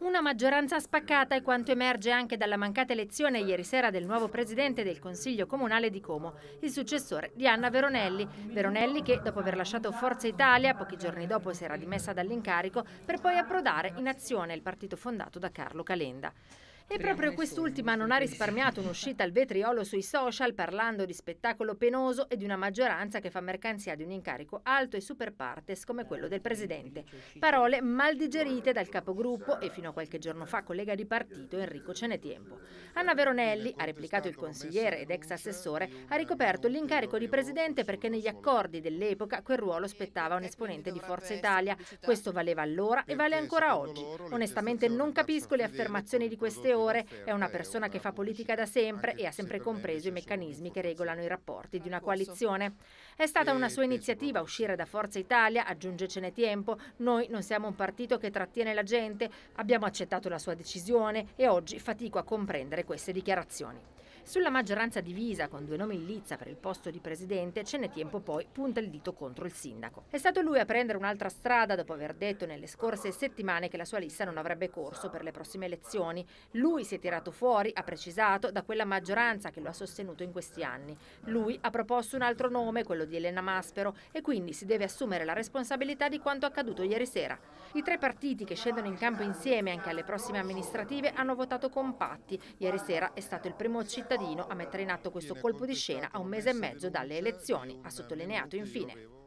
Una maggioranza spaccata è quanto emerge anche dalla mancata elezione ieri sera del nuovo presidente del Consiglio Comunale di Como, il successore di Anna Veronelli. Veronelli che, dopo aver lasciato Forza Italia, pochi giorni dopo si era dimessa dall'incarico per poi approdare in azione il partito fondato da Carlo Calenda. E proprio quest'ultima non ha risparmiato un'uscita al vetriolo sui social parlando di spettacolo penoso e di una maggioranza che fa mercanzia di un incarico alto e super partes come quello del presidente. Parole mal digerite dal capogruppo e fino a qualche giorno fa collega di partito Enrico Cenetiempo. Anna Veronelli, ha replicato il consigliere ed ex assessore, ha ricoperto l'incarico di presidente perché negli accordi dell'epoca quel ruolo spettava un esponente di Forza Italia. Questo valeva allora e vale ancora oggi. Onestamente non capisco le affermazioni di queste ore senatore è una persona che fa politica da sempre e ha sempre compreso i meccanismi che regolano i rapporti di una coalizione. È stata una sua iniziativa uscire da Forza Italia, aggiunge tempo, noi non siamo un partito che trattiene la gente, abbiamo accettato la sua decisione e oggi fatico a comprendere queste dichiarazioni. Sulla maggioranza divisa, con due nomi in lizza per il posto di presidente, ce n'è tempo poi punta il dito contro il sindaco. È stato lui a prendere un'altra strada dopo aver detto nelle scorse settimane che la sua lista non avrebbe corso per le prossime elezioni. Lui si è tirato fuori, ha precisato, da quella maggioranza che lo ha sostenuto in questi anni. Lui ha proposto un altro nome, quello di Elena Maspero, e quindi si deve assumere la responsabilità di quanto accaduto ieri sera. I tre partiti che scendono in campo insieme anche alle prossime amministrative hanno votato compatti. Ieri sera è stato il primo cittadino cittadino a mettere in atto questo colpo di scena a un mese e mezzo dalle elezioni, ha sottolineato infine.